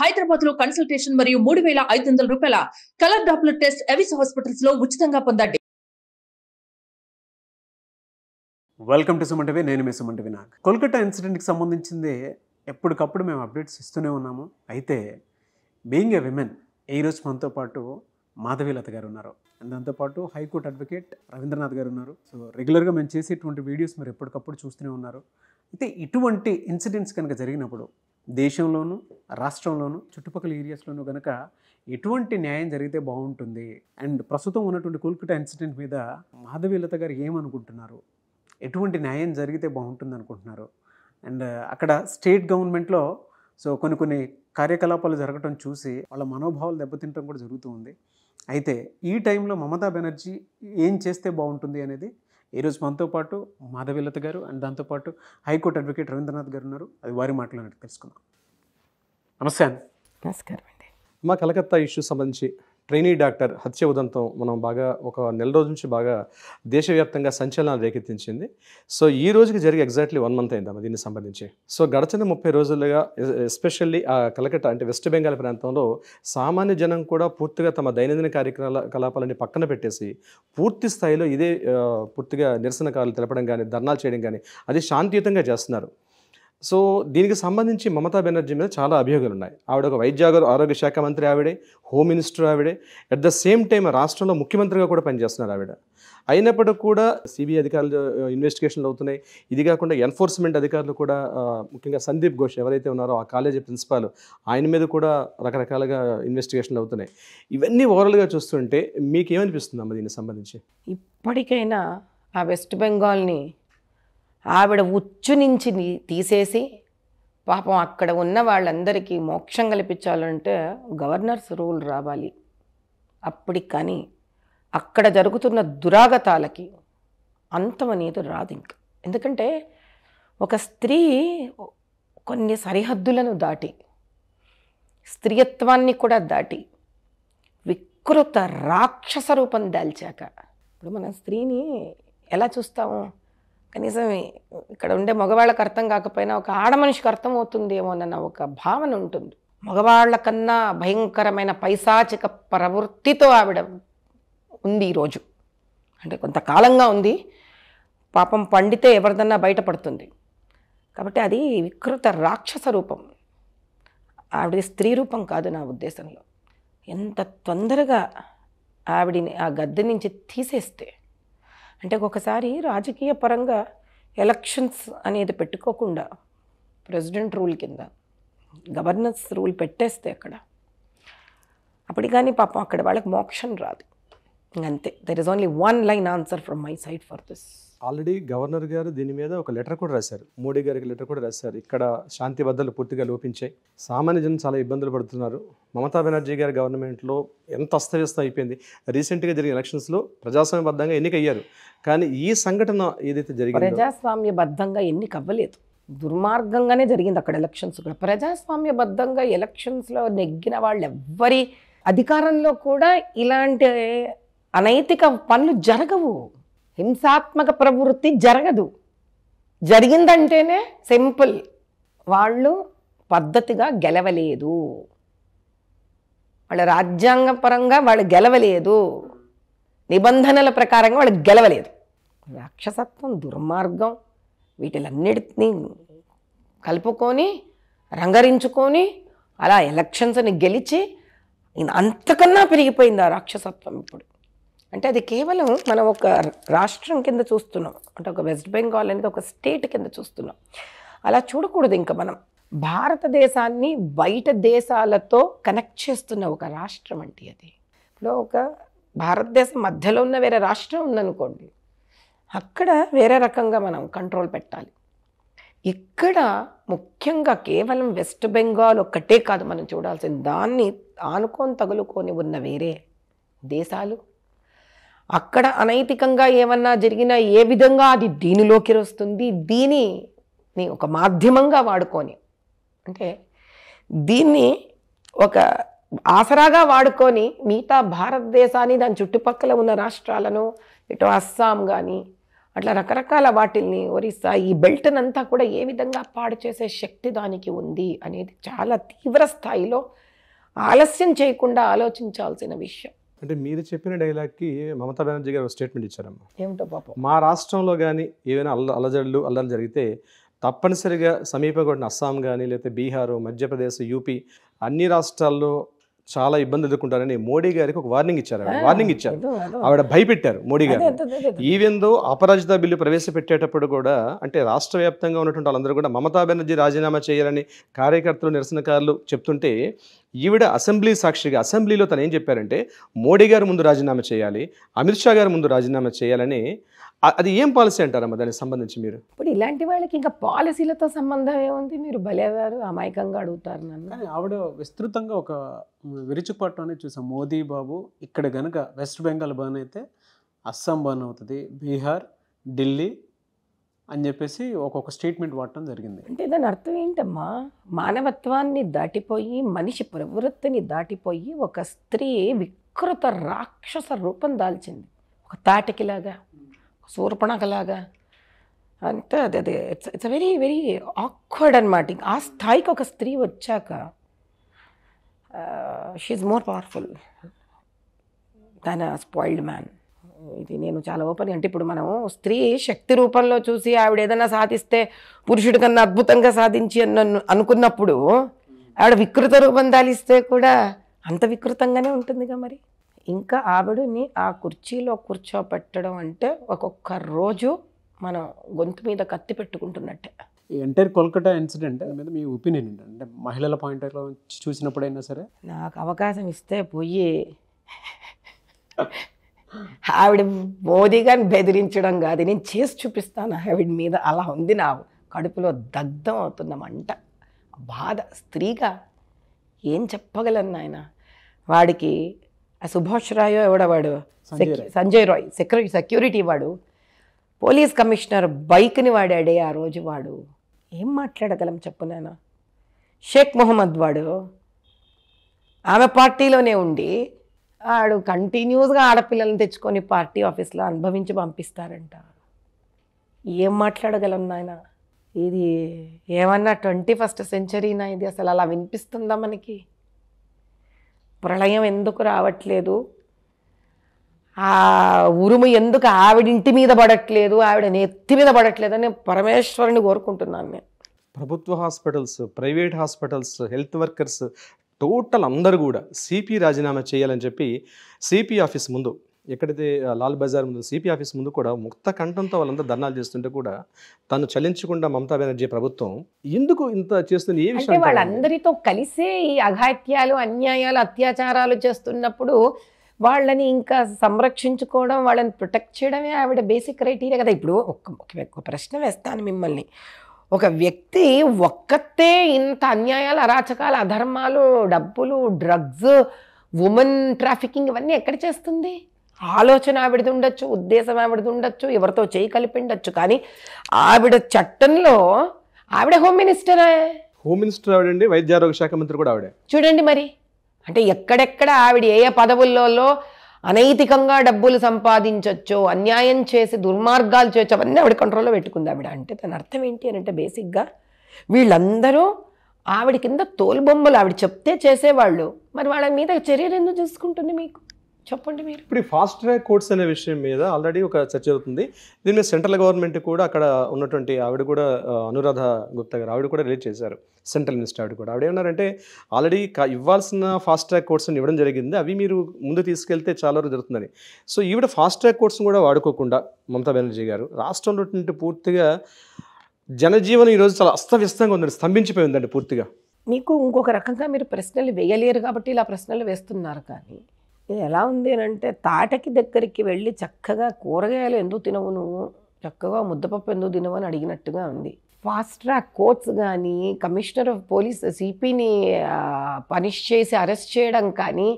హైదరాబాద్ లో కన్సల్టేషన్ మరియు మూడు వేల ఐదు వందల రూపాయల colour doppler test Avis hospitals లో ఉచితంగా పొందండి వెల్కమ్ టు సుమంటవి నేను మీ సుమంటవి వినాక్ కోల్కతా ఇన్సిడెంట్కి సంబంధించింది ఎప్పటికప్పుడు మేము అప్డేట్స్ ఇస్తూనే ఉన్నాము అయితే బీయింగ్ ఎ విమెన్ ఈరోజు మనతో పాటు మాధవీలత గారు ఉన్నారు దాంతో పాటు హైకోర్టు అడ్వకేట్ రవీంద్రనాథ్ గారు ఉన్నారు సో రెగ్యులర్గా మేము చేసేటువంటి వీడియోస్ మీరు ఎప్పటికప్పుడు చూస్తూనే ఉన్నారు అయితే ఇటువంటి ఇన్సిడెంట్స్ కనుక జరిగినప్పుడు దేశంలోను రాష్ట్రంలోను చుట్టుపక్కల ఏరియాస్లోనూ కనుక ఎటువంటి న్యాయం జరిగితే బాగుంటుంది అండ్ ప్రస్తుతం ఉన్నటువంటి కోల్కటా ఇన్సిడెంట్ మీద మాధవీలత గారు ఏమనుకుంటున్నారు ఎటువంటి న్యాయం జరిగితే బాగుంటుంది అనుకుంటున్నారు అండ్ అక్కడ స్టేట్ గవర్నమెంట్లో సో కొన్ని కొన్ని కార్యకలాపాలు జరగటం చూసి వాళ్ళ మనోభావాలు దెబ్బతింటడం కూడా జరుగుతూ ఉంది అయితే ఈ టైంలో మమతా బెనర్జీ ఏం చేస్తే బాగుంటుంది అనేది ఈరోజు మనతో పాటు మాధవీలత గారు అండ్ దాంతోపాటు హైకోర్టు అడ్వకేట్ రవీంద్రనాథ్ గారు ఉన్నారు అది వారి మాట్లాడినట్టు తెలుసుకుందాం నమస్తే నమస్కారం అండి మా కలకత్తా ఇష్యూ సంబంధించి ట్రైనీ డాక్టర్ హత్య ఉదంతం మనం బాగా ఒక నెల రోజు నుంచి బాగా దేశవ్యాప్తంగా సంచలనం రేకెత్తించింది సో ఈ రోజుకి జరిగే ఎగ్జాక్ట్లీ వన్ మంత్ అయిందమ్మా దీనికి సంబంధించి సో గడచిన ముప్పై రోజులుగా ఎస్పెషల్లీ ఆ కలకట్ట అంటే వెస్ట్ బెంగాల్ ప్రాంతంలో సామాన్య జనం కూడా పూర్తిగా తమ దైనందిన కార్యక్రమాల కలాపాలని పక్కన పెట్టేసి పూర్తి స్థాయిలో ఇదే పూర్తిగా నిరసనకారులు తెలపడం కానీ ధర్నాలు చేయడం కానీ అది శాంతియుతంగా చేస్తున్నారు సో దీనికి సంబంధించి మమతా బెనర్జీ మీద చాలా అభియోగాలు ఉన్నాయి ఆవిడ ఒక వైద్య ఆరోగ్య శాఖ మంత్రి ఆవిడే హోమ్ మినిస్టర్ ఆవిడే అట్ ద సేమ్ టైం రాష్ట్రంలో ముఖ్యమంత్రిగా కూడా పనిచేస్తున్నారు ఆవిడ అయినప్పటికీ కూడా సిబిఐ అధికారులు ఇన్వెస్టిగేషన్లు అవుతున్నాయి ఇది కాకుండా ఎన్ఫోర్స్మెంట్ అధికారులు కూడా ముఖ్యంగా సందీప్ ఘోష్ ఎవరైతే ఉన్నారో ఆ కాలేజీ ప్రిన్సిపాల్ ఆయన మీద కూడా రకరకాలుగా ఇన్వెస్టిగేషన్లు అవుతున్నాయి ఇవన్నీ ఓవరాల్గా చూస్తుంటే ఏమనిపిస్తుంది అమ్మ దీనికి సంబంధించి ఇప్పటికైనా ఆ వెస్ట్ బెంగాల్ని ఆవిడ ఉచ్చు నుంచి తీసేసి పాపం అక్కడ ఉన్న వాళ్ళందరికీ మోక్షం కల్పించాలంటే గవర్నర్స్ రూల్ రావాలి అప్పటికి కానీ అక్కడ జరుగుతున్న దురాగతాలకి అంతం అనేది రాదు ఇంకా ఎందుకంటే ఒక స్త్రీ కొన్ని సరిహద్దులను దాటి స్త్రీయత్వాన్ని కూడా దాటి వికృత రాక్షస రూపం దాల్చాక ఇప్పుడు మనం స్త్రీని ఎలా చూస్తాము కనీసం ఇక్కడ ఉండే మగవాళ్ళకి అర్థం కాకపోయినా ఒక ఆడ మనిషికి అర్థం ఒక భావన ఉంటుంది మగవాళ్ళకన్నా భయంకరమైన పైశాచిక ప్రవృత్తితో ఆవిడ ఉంది ఈరోజు అంటే కొంతకాలంగా ఉంది పాపం పండితే ఎవరిదన్నా బయటపడుతుంది కాబట్టి అది వికృత రాక్షస రూపం ఆవిడ స్త్రీ రూపం కాదు నా ఉద్దేశంలో ఎంత తొందరగా ఆవిడిని ఆ గద్దె నుంచి తీసేస్తే అంటే ఒకసారి రాజకీయ పరంగా ఎలక్షన్స్ అనేది పెట్టుకోకుండా ప్రెసిడెంట్ రూల్ కింద గవర్నెన్స్ రూల్ పెట్టేస్తే అక్కడ అప్పటి కానీ పాపం అక్కడ వాళ్ళకి మోక్షన్ రాదు అంతే there is only one line answer from my side for this already governor గారు దీని మీద ఒక లెటర్ కూడా రాశారు మోడీ గారికి లెటర్ కూడా రాశారు ఇక్కడ శాంతి బద్దలు పూర్తిగా లోపించాయి సామాన్య జనం చాలా ఇబ్బందులు పడుతున్నారు మమతా బెనర్జీ గారి గవర్నమెంట్లో ఎంత అస్తవ్యస్తం అయిపోయింది రీసెంట్గా జరిగిన ఎలక్షన్స్లో ప్రజాస్వామ్యబద్ధంగా ఎన్నికయ్యారు కానీ ఈ సంఘటన ఏదైతే జరిగింది ప్రజాస్వామ్యబద్ధంగా ఎన్నిక అవ్వలేదు దుర్మార్గంగానే జరిగింది అక్కడ ఎలక్షన్స్ కూడా ప్రజాస్వామ్యబద్ధంగా ఎలక్షన్స్లో నెగ్గిన వాళ్ళు ఎవ్వరి అధికారంలో కూడా ఇలాంటి అనైతిక పనులు జరగవు హింసాత్మక ప్రవృత్తి జరగదు జరిగిందంటేనే సింపుల్ వాళ్ళు పద్ధతిగా గెలవలేదు వాళ్ళ రాజ్యాంగపరంగా వాళ్ళు గెలవలేదు నిబంధనల ప్రకారంగా వాళ్ళు గెలవలేదు రాక్షసత్వం దుర్మార్గం వీటిలన్నిటినీ కలుపుకొని రంగరించుకొని అలా ఎలక్షన్స్ని గెలిచి అంతకన్నా పెరిగిపోయింది ఆ రాక్షసత్వం ఇప్పుడు అంటే అది కేవలం మనం ఒక రాష్ట్రం కింద చూస్తున్నాం అంటే ఒక వెస్ట్ బెంగాల్ అనేది ఒక స్టేట్ కింద చూస్తున్నాం అలా చూడకూడదు ఇంకా మనం భారతదేశాన్ని బయట దేశాలతో కనెక్ట్ చేస్తున్న ఒక రాష్ట్రం అంటే అది ఇప్పుడు ఒక భారతదేశం మధ్యలో ఉన్న వేరే రాష్ట్రం ఉందనుకోండి అక్కడ వేరే రకంగా మనం కంట్రోల్ పెట్టాలి ఇక్కడ ముఖ్యంగా కేవలం వెస్ట్ బెంగాల్ ఒక్కటే కాదు మనం చూడాల్సింది దాన్ని ఆనుకొని తగులుకొని ఉన్న వేరే దేశాలు అక్కడ అనైతికంగా ఏమన్నా జరిగినా ఏ విధంగా అది దీనిలోకి వస్తుంది దీనిని ఒక మాధ్యమంగా వాడుకొని అంటే దీన్ని ఒక ఆసరాగా వాడుకొని మిగతా భారతదేశాన్ని దాని చుట్టుపక్కల ఉన్న రాష్ట్రాలను ఇటు అస్సాం కానీ అట్లా రకరకాల వాటిల్ని ఒరిస్సా ఈ బెల్ట్నంతా కూడా ఏ విధంగా పాడు చేసే శక్తి దానికి ఉంది అనేది చాలా తీవ్ర స్థాయిలో ఆలస్యం చేయకుండా ఆలోచించాల్సిన విషయం అంటే మీరు చెప్పిన డైలాగ్కి మమతా బెనర్జీ గారు స్టేట్మెంట్ ఇచ్చారమ్మా ఏమిటో పాపం మా రాష్ట్రంలో కానీ ఏవైనా అల్ల అలజడులు అల్లలు జరిగితే తప్పనిసరిగా సమీప కొట్టిన అస్సాం కానీ లేకపోతే బీహారు మధ్యప్రదేశ్ యూపీ అన్ని రాష్ట్రాల్లో చాలా ఇబ్బంది ఎదుర్కొంటారని మోడీ గారికి ఒక వార్నింగ్ ఇచ్చారు ఆవిడ వార్నింగ్ ఇచ్చారు ఆవిడ భయపెట్టారు మోడీ గారు ఈవెందో అపరాజిత బిల్లు ప్రవేశపెట్టేటప్పుడు కూడా అంటే రాష్ట్ర వ్యాప్తంగా ఉన్నటువంటి వాళ్ళందరూ కూడా మమతా బెనర్జీ రాజీనామా చేయాలని కార్యకర్తలు నిరసనకారులు చెప్తుంటే ఈవిడ అసెంబ్లీ సాక్షిగా అసెంబ్లీలో తను ఏం చెప్పారంటే మోడీ గారు ముందు రాజీనామా చేయాలి అమిత్ షా గారు ముందు రాజీనామా చేయాలని అది ఏం పాలసీ అంటారమ్మా దానికి సంబంధించి మీరు ఇప్పుడు ఇలాంటి వాళ్ళకి ఇంకా పాలసీలతో సంబంధం ఏముంది మీరు బలేదారు అమాయకంగా అడుగుతారు నన్ను ఆవిడ విస్తృతంగా ఒక విరుచుపాటు చూసాం మోదీ బాబు ఇక్కడ గనక వెస్ట్ బెంగాల్ బాన్ అయితే అస్సాం బాన్ అవుతుంది బీహార్ ఢిల్లీ అని చెప్పేసి ఒక్కొక్క స్టేట్మెంట్ వాడటం జరిగింది అంటే దాని అర్థం ఏంటమ్మా మానవత్వాన్ని దాటిపోయి మనిషి ప్రవృత్తిని దాటిపోయి ఒక స్త్రీ వికృత రాక్షస రూపం దాల్చింది ఒక తాటికిలాగా సూర్పణకలాగా అంతే అది అదే it's it's very very awkward అనమాట ఆ స్థాయికి ఒక స్త్రీ వచ్చాక she more powerful than spoiled man ఇది నేను చాలా ఓపెన్ అంటే ఇప్పుడు మనం స్త్రీ శక్తి రూపంలో చూసి ఆవిడ ఏదైనా సాధిస్తే పురుషుడి కన్నా అద్భుతంగా సాధించి అన్న అనుకున్నప్పుడు ఆవిడ వికృత రూపం దాలిస్తే కూడా అంత వికృతంగానే ఉంటుందిగా మరి ఇంకా ఆవిడని ఆ కుర్చీలో కూర్చోపెట్టడం అంటే ఒక్కొక్క రోజు మనం గొంతు మీద కత్తి పెట్టుకుంటున్నట్టే ఈ ఎంటైర్ కోల్కతా ఇన్సిడెంట్ మీద మీ ఒపీనియన్ అంటే మహిళల పాయింట్ ఆఫ్ చూసినప్పుడైనా సరే నాకు అవకాశం ఇస్తే పోయి ఆవిడ మోదీగా బెదిరించడం కాదు నేను చేసి చూపిస్తాను ఆవిడ మీద అలా ఉంది నా కడుపులో దగ్ధం అవుతున్న బాధ స్త్రీగా ఏం చెప్పగలను నాయన వాడికి ఆ సుభాష్ రాయో ఎవడవాడు సంజయ్ రాయ్ సెక్యూరి సెక్యూరిటీ వాడు పోలీస్ కమిషనర్ బైక్ని వాడాడే ఆ రోజు వాడు ఏం మాట్లాడగలం చెప్పు నాన్న షేక్ మొహమ్మద్ వాడు ఆమె పార్టీలోనే ఉండి ఆడు కంటిన్యూస్గా ఆడపిల్లల్ని తెచ్చుకొని పార్టీ ఆఫీస్లో అనుభవించి పంపిస్తారంట ఏం మాట్లాడగలం నాయన ఇది ఏమన్నా ట్వంటీ ఫస్ట్ సెంచరీనా ఇది అసలు అలా వినిపిస్తుందా మనకి ప్రళయం ఎందుకు రావట్లేదు ఆ ఉరుము ఎందుకు ఆవిడింటి మీద పడట్లేదు ఆవిడ నెత్తి మీద పడట్లేదు అని పరమేశ్వరుని కోరుకుంటున్నాను నేను ప్రభుత్వ hospitals private hospitals health workers total అందరూ కూడా సిపి రాజీనామా చేయాలని చెప్పి సిపి ఆఫీస్ ముందు ఎక్కడైతే లాల్ బజార్ ముందు సిపి ఆఫీస్ ముందు కూడా ముక్త కంఠంతో వాళ్ళంతా ధర్నాలు చేస్తుంటే కూడా తను చలించకుండా మమతా బెనర్జీ ప్రభుత్వం ఎందుకు ఇంత చేస్తుంది ఏ విషయం వాళ్ళందరితో కలిసే ఈ అఘాత్యాలు అన్యాయాలు అత్యాచారాలు చేస్తున్నప్పుడు వాళ్ళని ఇంకా సంరక్షించుకోవడం వాళ్ళని ప్రొటెక్ట్ చేయడమే ఆవిడ బేసిక్ క్రైటీరియా కదా ఇప్పుడు ఒక ఒక ప్రశ్న వేస్తాను మిమ్మల్ని ఒక వ్యక్తి ఒక్కతే ఇంత అన్యాయాలు అరాచకాలు అధర్మాలు డబ్బులు డ్రగ్స్ ఉమెన్ ట్రాఫికింగ్ ఇవన్నీ ఎక్కడ చేస్తుంది ఆలోచన ఆవిడది ఉండొచ్చు ఉద్దేశం ఆవిడది ఉండొచ్చు ఎవరితో చేయి కలిపిండొచ్చు కానీ ఆవిడ చట్టంలో ఆవిడ హోమ్ మినిస్టర్ హోమ్ మినిస్టర్ ఆవిడండి వైద్య ఆరోగ్య శాఖ మంత్రి కూడా ఆవిడే చూడండి మరి అంటే ఎక్కడెక్కడ ఆవిడ ఏ ఏ పదవుల్లో అనైతికంగా డబ్బులు సంపాదించవచ్చు అన్యాయం చేసి దుర్మార్గాలు చేయొచ్చు అవన్నీ ఆవిడ కంట్రోల్లో పెట్టుకుంది ఆవిడ అంటే తన అర్థం ఏంటి అని అంటే బేసిక్గా వీళ్ళందరూ ఆవిడ కింద తోలుబొమ్మలు ఆవిడ చెప్తే చేసేవాళ్ళు మరి వాళ్ళ మీద చర్యలు ఎందుకు చూసుకుంటుంది మీకు చెప్పండి మీరు ఇప్పుడు ఫాస్ట్ ట్రాక్ కోర్ట్స్ అనే విషయం మీద ఆల్రెడీ ఒక చర్చ అవుతుంది దీని మీద సెంట్రల్ గవర్నమెంట్ కూడా అక్కడ ఉన్నటువంటి ఆవిడ కూడా అనురాధ గుప్తా గారు ఆవిడ కూడా రిలీజ్ చేశారు సెంట్రల్ మినిస్టర్ ఆవిడ కూడా ఆవిడ ఏమన్నారంటే ఆల్రెడీ ఇవ్వాల్సిన ఫాస్ట్ ట్రాక్ కోర్సుని ఇవ్వడం జరిగింది అవి మీరు ముందు తీసుకెళ్తే చాలా వరకు జరుగుతుందని సో ఈవిడ ఫాస్ట్ ట్రాక్ కోర్సును కూడా వాడుకోకుండా మమతా బెనర్జీ గారు రాష్ట్రంలో పూర్తిగా జనజీవనం ఈరోజు చాలా అస్తవ్యస్తంగా ఉందండి స్తంభించిపోయి ఉందండి పూర్తిగా మీకు ఇంకొక రకంగా మీరు ప్రశ్నలు వేయలేరు కాబట్టి ఇలా ప్రశ్నలు వేస్తున్నారు కానీ ఇది ఎలా ఉంది అని అంటే తాటకి దగ్గరికి వెళ్ళి చక్కగా కూరగాయలు ఎందుకు తినవు నువ్వు చక్కగా ముద్దపప్పు ఎందుకు తినవు అని అడిగినట్టుగా ఉంది ఫాస్ట్ ట్రాక్ కోర్ట్స్ కానీ కమిషనర్ ఆఫ్ పోలీస్ సిపిని పనిష్ చేసి అరెస్ట్ చేయడం కానీ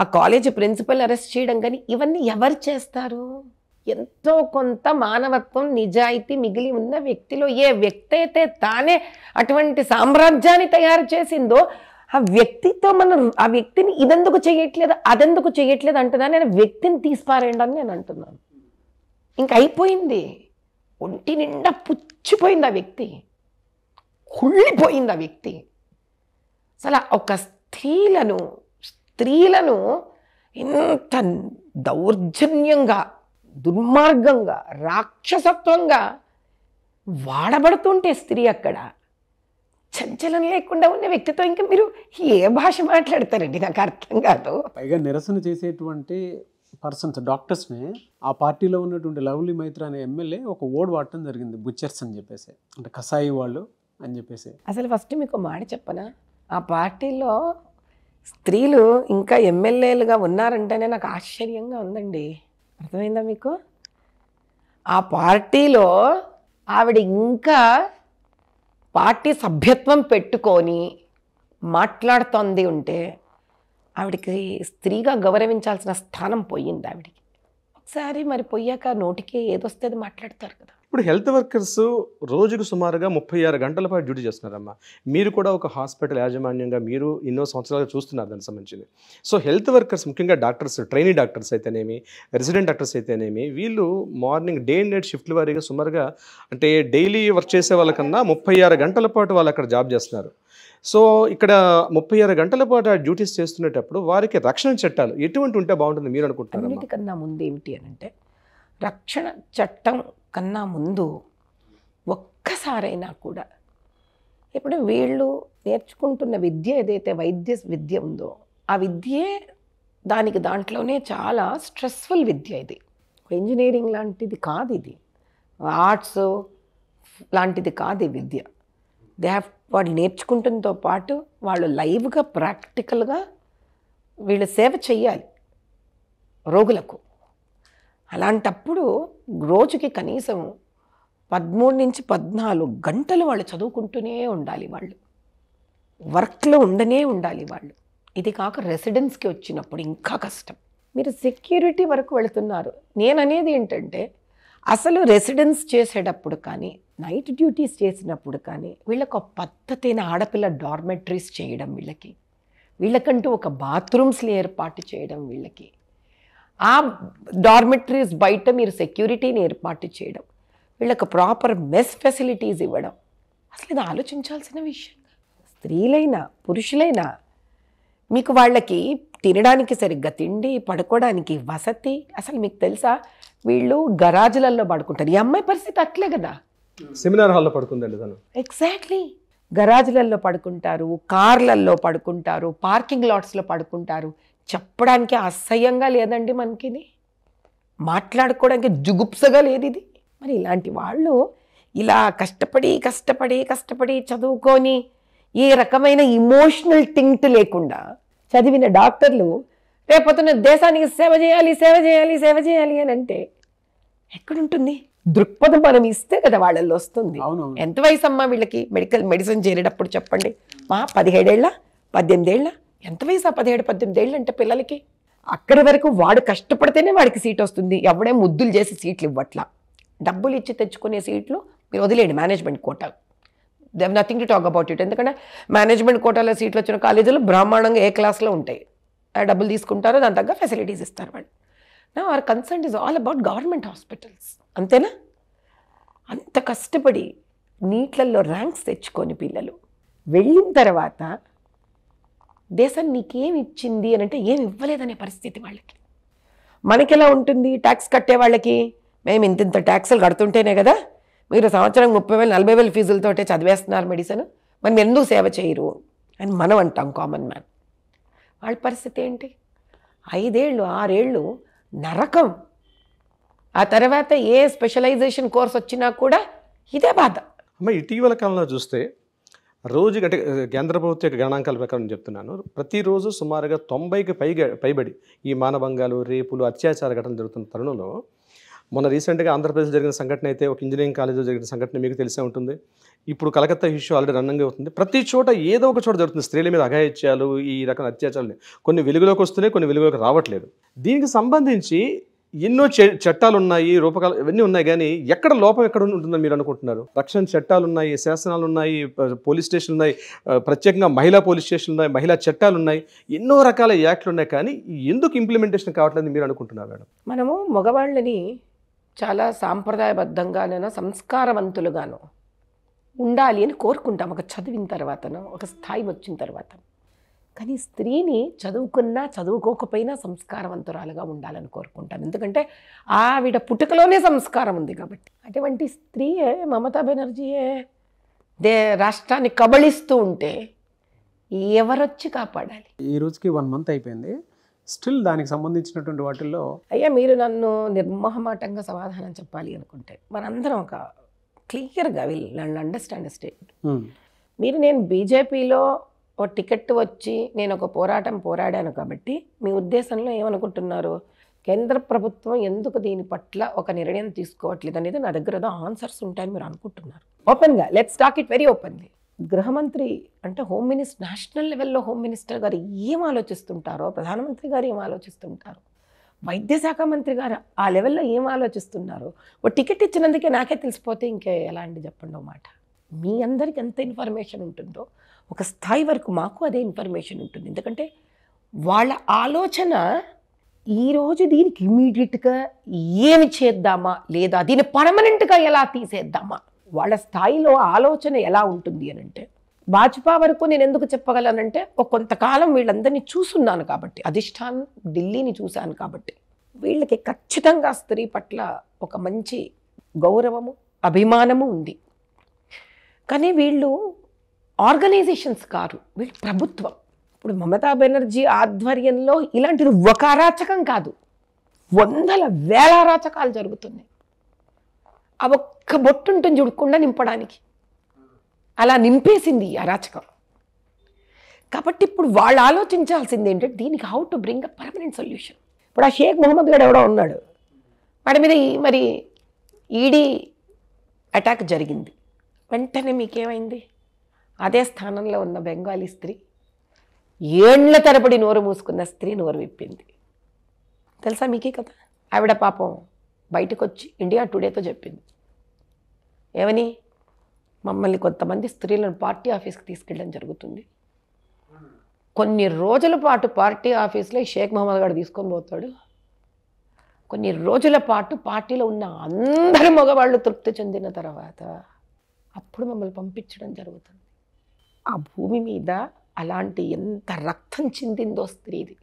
ఆ కాలేజ్ ప్రిన్సిపల్ అరెస్ట్ చేయడం కానీ ఇవన్నీ ఎవరు చేస్తారు ఎంతో కొంత మానవత్వం నిజాయితీ మిగిలి ఉన్న వ్యక్తిలో ఏ వ్యక్తి అయితే తానే అటువంటి సామ్రాజ్యాన్ని తయారు చేసిందో ఆ వ్యక్తితో మనం ఆ వ్యక్తిని ఇదెందుకు చేయట్లేదు అదెందుకు చేయట్లేదు అంటున్నా నేను వ్యక్తిని తీసిపారేయండి అని నేను అంటున్నాను ఇంక అయిపోయింది ఒంటి నిండా పుచ్చిపోయింది ఆ వ్యక్తి కుళ్ళిపోయింది ఆ వ్యక్తి అసలు ఒక స్త్రీలను స్త్రీలను ఇంత దౌర్జన్యంగా దుర్మార్గంగా రాక్షసత్వంగా వాడబడుతుంటే స్త్రీ అక్కడ చంచలం లేకుండా ఉన్న వ్యక్తితో ఇంకా మీరు ఏ భాష మాట్లాడతారండి నాకు అర్థం కాదు పైగా నిరసన చేసేటువంటి పర్సన్స్ డాక్టర్స్ని ఆ పార్టీలో ఉన్నటువంటి లవ్లీ మైత్ర అనే ఎమ్మెల్యే ఒక ఓడ్ వాడటం జరిగింది బుచ్చర్స్ అని చెప్పేసి అంటే కసాయి వాళ్ళు అని చెప్పేసి అసలు ఫస్ట్ మీకు మాట చెప్పనా ఆ పార్టీలో స్త్రీలు ఇంకా ఎమ్మెల్యేలుగా ఉన్నారంటేనే నాకు ఆశ్చర్యంగా ఉందండి అర్థమైందా మీకు ఆ పార్టీలో ఆవిడ ఇంకా పార్టీ సభ్యత్వం పెట్టుకొని మాట్లాడుతోంది ఉంటే ఆవిడికి స్త్రీగా గౌరవించాల్సిన స్థానం పోయింది ఆవిడికి ఒక్కొక్కసారి మరి పోయాక నోటికి ఏదొస్తుంది మాట్లాడతారు కదా ఇప్పుడు హెల్త్ వర్కర్స్ రోజుకు సుమారుగా ముప్పై ఆరు గంటల పాటు డ్యూటీ చేస్తున్నారమ్మా మీరు కూడా ఒక హాస్పిటల్ యాజమాన్యంగా మీరు ఎన్నో సంవత్సరాలుగా చూస్తున్నారు దానికి సంబంధించి సో హెల్త్ వర్కర్స్ ముఖ్యంగా డాక్టర్స్ ట్రైనీ డాక్టర్స్ అయితేనేమి రెసిడెంట్ డాక్టర్స్ అయితేనేమి వీళ్ళు మార్నింగ్ డే అండ్ నైట్ షిఫ్ట్ల వారీగా సుమారుగా అంటే డైలీ వర్క్ చేసే వాళ్ళకన్నా ముప్పై ఆరు గంటల పాటు వాళ్ళు అక్కడ జాబ్ చేస్తున్నారు సో ఇక్కడ ముప్పై ఆరు గంటల పాటు ఆ డ్యూటీస్ చేస్తున్నప్పుడు వారికి రక్షణ చట్టాలు ఎటువంటి ఉంటే బాగుంటుంది మీరు అనుకుంటున్నారు అన్నిటికన్నా ముందు ఏమిటి అని అంటే రక్షణ చట్టం కన్నా ముందు ఒక్కసారైనా కూడా ఇప్పుడు వీళ్ళు నేర్చుకుంటున్న విద్య ఏదైతే వైద్య విద్య ఉందో ఆ విద్యే దానికి దాంట్లోనే చాలా స్ట్రెస్ఫుల్ విద్య ఇది ఇంజనీరింగ్ లాంటిది కాదు ఇది ఆర్ట్స్ లాంటిది కాదు ఈ విద్య దే హ్యావ్ వాళ్ళు నేర్చుకుంటుంతో పాటు వాళ్ళు లైవ్గా ప్రాక్టికల్గా వీళ్ళు సేవ చేయాలి రోగులకు అలాంటప్పుడు రోజుకి కనీసం పదమూడు నుంచి పద్నాలుగు గంటలు వాళ్ళు చదువుకుంటూనే ఉండాలి వాళ్ళు వర్క్లో ఉండనే ఉండాలి వాళ్ళు ఇది కాక రెసిడెన్స్కి వచ్చినప్పుడు ఇంకా కష్టం మీరు సెక్యూరిటీ వరకు వెళుతున్నారు నేననేది ఏంటంటే అసలు రెసిడెన్స్ చేసేటప్పుడు కానీ నైట్ డ్యూటీస్ చేసినప్పుడు కానీ వీళ్ళకు ఒక పద్ధతైన ఆడపిల్ల డార్మెటరీస్ చేయడం వీళ్ళకి వీళ్ళకంటూ ఒక బాత్రూమ్స్ని ఏర్పాటు చేయడం వీళ్ళకి ఆ డార్మెటరీస్ బయట మీరు సెక్యూరిటీని ఏర్పాటు చేయడం వీళ్ళకు ప్రాపర్ మెస్ ఫెసిలిటీస్ ఇవ్వడం అసలు ఇది ఆలోచించాల్సిన విషయం స్త్రీలైనా పురుషులైనా మీకు వాళ్ళకి తినడానికి సరిగ్గా తిండి పడుకోవడానికి వసతి అసలు మీకు తెలుసా వీళ్ళు గరాజులలో పడుకుంటారు ఈ అమ్మాయి పరిస్థితి అట్లే కదా సెమినార్ హాల్లో పడుకుందండి తను ఎగ్జాక్ట్లీ గరాజులలో పడుకుంటారు కార్లల్లో పడుకుంటారు పార్కింగ్ లాట్స్లో పడుకుంటారు చెప్పడానికి అసహ్యంగా లేదండి మనకి ఇది మాట్లాడుకోవడానికి జుగుప్సగా లేదు ఇది మరి ఇలాంటి వాళ్ళు ఇలా కష్టపడి కష్టపడి కష్టపడి చదువుకొని ఏ రకమైన ఇమోషనల్ థింక్ లేకుండా చదివిన డాక్టర్లు రేపొద్దున దేశానికి సేవ చేయాలి సేవ చేయాలి సేవ చేయాలి అని అంటే ఎక్కడుంటుంది దృక్పథం మనం ఇస్తే కదా వాళ్ళల్లో వస్తుంది ఎంత వయసు అమ్మా వీళ్ళకి మెడికల్ మెడిసిన్ చేరేటప్పుడు చెప్పండి మా పదిహేడేళ్ళ పద్దెనిమిదేళ్ళ ఎంత వయసు ఆ పదిహేడు పద్దెనిమిదేళ్ళు అంటే పిల్లలకి అక్కడి వరకు వాడు కష్టపడితేనే వాడికి సీట్ వస్తుంది ఎవడే ముద్దులు చేసి సీట్లు ఇవ్వట్లా డబ్బులు ఇచ్చి తెచ్చుకునే సీట్లు మీరు వదిలేయండి management quota quota nothing to talk about it ఎందుకంటే మేనేజ్మెంట్ కోటాలో సీట్లు వచ్చిన కాలేజీలు బ్రాహ్మణంగా ఏ క్లాస్లో ఉంటాయి డబ్బులు తీసుకుంటారో దాని తగ్గ ఫెసిలిటీస్ ఇస్తారు వాళ్ళు నా our concern is all about government hospitals అంతేనా అంత కష్టపడి నీట్లల్లో ర్యాంక్స్ తెచ్చుకొని పిల్లలు వెళ్ళిన తర్వాత దేశం నీకేమి ఇచ్చింది అని అంటే ఏమి ఇవ్వలేదనే పరిస్థితి వాళ్ళకి మనకెలా ఉంటుంది ట్యాక్స్ కట్టే వాళ్ళకి మేము ఇంత ఇంత ట్యాక్సులు కడుతుంటేనే కదా మీరు సంవత్సరం ముప్పై వేలు నలభై వేలు ఫీజులతోటే చదివేస్తున్నారు మెడిసిన్ మరి ఎందుకు సేవ చేయరు అని మనం అంటాం కామన్ మ్యాన్ వాళ్ళ పరిస్థితి ఏంటి ఐదేళ్ళు ఆరేళ్ళు నరకం ఆ తర్వాత ఏ స్పెషలైజేషన్ కోర్స్ వచ్చినా కూడా ఇదే బాధ అమ్మ ఇటీవల కాలంలో చూస్తే రోజు అంటే కేంద్ర ప్రభుత్వ గణాంకాల ప్రకారం చెప్తున్నాను ప్రతిరోజు సుమారుగా తొంభైకి పైగా పైబడి ఈ మానభంగాలు రేపులు అత్యాచార ఘటనలు జరుగుతున్న తరుణంలో మొన్న రీసెంట్గా ఆంధ్రప్రదేశ్ జరిగిన సంఘటన అయితే ఒక ఇంజనీరింగ్ కాలేజీలో జరిగిన సంఘటన మీకు తెలిసే ఉంటుంది ఇప్పుడు కలకత్తా ఇష్యూ ఆల్రెడీ రన్నింగ్ అవుతుంది ప్రతి చోట ఏదో ఒక చోట జరుగుతుంది స్త్రీల మీద అఘాయిత్యాలు ఈ రకమైన అత్యాచారాలు కొన్ని వెలుగులోకి వస్తున్నాయి కొన్ని వెలుగులోకి రావట్లేదు దీనికి సంబంధించి ఎన్నో చట్టాలు ఉన్నాయి రూపకాలు ఇవన్నీ ఉన్నాయి కానీ ఎక్కడ లోపం ఎక్కడ ఉంటుందని మీరు అనుకుంటున్నారు రక్షణ చట్టాలు ఉన్నాయి శాసనాలు ఉన్నాయి పోలీస్ స్టేషన్లు ఉన్నాయి ప్రత్యేకంగా మహిళా పోలీస్ స్టేషన్లు ఉన్నాయి మహిళా చట్టాలు ఉన్నాయి ఎన్నో రకాల యాక్ట్లు ఉన్నాయి కానీ ఎందుకు ఇంప్లిమెంటేషన్ కావట్లేదు మీరు అనుకుంటున్నారు మేడం మనము మగవాళ్ళని చాలా సాంప్రదాయబద్ధంగానో సంస్కారవంతులుగాను ఉండాలి అని కోరుకుంటాం ఒక చదివిన తర్వాతను ఒక స్థాయి వచ్చిన తర్వాత కానీ స్త్రీని చదువుకున్నా చదువుకోకపోయినా సంస్కారవంతురాలుగా ఉండాలని కోరుకుంటాం ఎందుకంటే ఆవిడ పుట్టుకలోనే సంస్కారం ఉంది కాబట్టి అటువంటి స్త్రీయే మమతా బెనర్జీయే దే రాష్ట్రాన్ని కబళిస్తూ ఉంటే ఎవరొచ్చి కాపాడాలి ఈ రోజుకి వన్ మంత్ అయిపోయింది స్టిల్ దానికి సంబంధించినటువంటి వాటిల్లో అయ్యా మీరు నన్ను నిర్మహమాటంగా సమాధానం చెప్పాలి అనుకుంటే మనందరం ఒక క్లియర్గా విల్ నన్ను అండర్స్టాండ్ స్టేట్ hmm. మీరు నేను బీజేపీలో ఒక టికెట్ వచ్చి నేను ఒక పోరాటం పోరాడాను కాబట్టి మీ ఉద్దేశంలో ఏమనుకుంటున్నారు కేంద్ర ప్రభుత్వం ఎందుకు దీని పట్ల ఒక నిర్ణయం తీసుకోవట్లేదు అనేది నా దగ్గర ఏదో ఆన్సర్స్ ఉంటాయని మీరు అనుకుంటున్నారు ఓపెన్గా let's talk it very openly గృహమంత్రి అంటే హోమ్ మినిస్టర్ నేషనల్ లెవెల్లో హోమ్ మినిస్టర్ గారు ఏం ఆలోచిస్తుంటారో ప్రధానమంత్రి గారు ఏం ఆలోచిస్తుంటారు వైద్య శాఖ మంత్రి గారు ఆ లెవెల్లో ఏం ఆలోచిస్తున్నారు ఓ టికెట్ ఇచ్చినందుకే నాకే తెలిసిపోతే ఇంకే ఎలా అండి చెప్పండి మాట మీ అందరికి ఎంత ఇన్ఫర్మేషన్ ఉంటుందో ఒక స్థాయి వరకు మాకు అదే ఇన్ఫర్మేషన్ ఉంటుంది ఎందుకంటే వాళ్ళ ఆలోచన ఈరోజు దీనికి ఇమీడియట్గా ఏమి చేద్దామా లేదా దీన్ని పర్మనెంట్గా ఎలా తీసేద్దామా వాళ్ళ స్థాయిలో ఆలోచన ఎలా ఉంటుంది అని అంటే భాజపా వరకు నేను ఎందుకు చెప్పగలనంటే ఒక కొంతకాలం వీళ్ళందరినీ చూసున్నాను కాబట్టి అధిష్టానం ఢిల్లీని చూశాను కాబట్టి వీళ్ళకి ఖచ్చితంగా స్త్రీ పట్ల ఒక మంచి గౌరవము అభిమానము ఉంది కానీ వీళ్ళు ఆర్గనైజేషన్స్ కారు వీళ్ళు ప్రభుత్వం ఇప్పుడు మమతా బెనర్జీ ఆధ్వర్యంలో ఇలాంటిది ఒక అరాచకం కాదు వందల వేల రాచకాలు జరుగుతున్నాయి ఆ ఒక్క ఒక్క బొట్టు ఉంటుంది చూడకుండా నింపడానికి అలా నింపేసింది ఈ అరాచకం కాబట్టి ఇప్పుడు వాళ్ళు ఆలోచించాల్సింది ఏంటంటే దీనికి how to bring a permanent solution ఇప్పుడు ఆ షేక్ మొహమ్మద్ గడ్ ఎవడో ఉన్నాడు వాడి మీద మరి ఈడీ అటాక్ జరిగింది వెంటనే మీకేమైంది అదే స్థానంలో ఉన్న బెంగాలీ స్త్రీ ఏండ్ల తరబడి నోరు మూసుకున్న స్త్రీ నోరు విప్పింది తెలుసా మీకే కదా ఆవిడ పాపం బయటకు వచ్చి ఇండియా టుడేతో చెప్పింది ఏమని మమ్మల్ని కొంతమంది స్త్రీలను పార్టీ ఆఫీస్కి తీసుకెళ్ళడం జరుగుతుంది కొన్ని రోజుల పాటు పార్టీ ఆఫీస్లో షేక్ మహమ్మద్ గారు తీసుకొని పోతాడు కొన్ని రోజుల పాటు పార్టీలో ఉన్న అందరి మగవాళ్ళు తృప్తి చెందిన తర్వాత అప్పుడు మమ్మల్ని పంపించడం జరుగుతుంది ఆ భూమి మీద అలాంటి ఎంత రక్తం చెందిందో స్త్రీది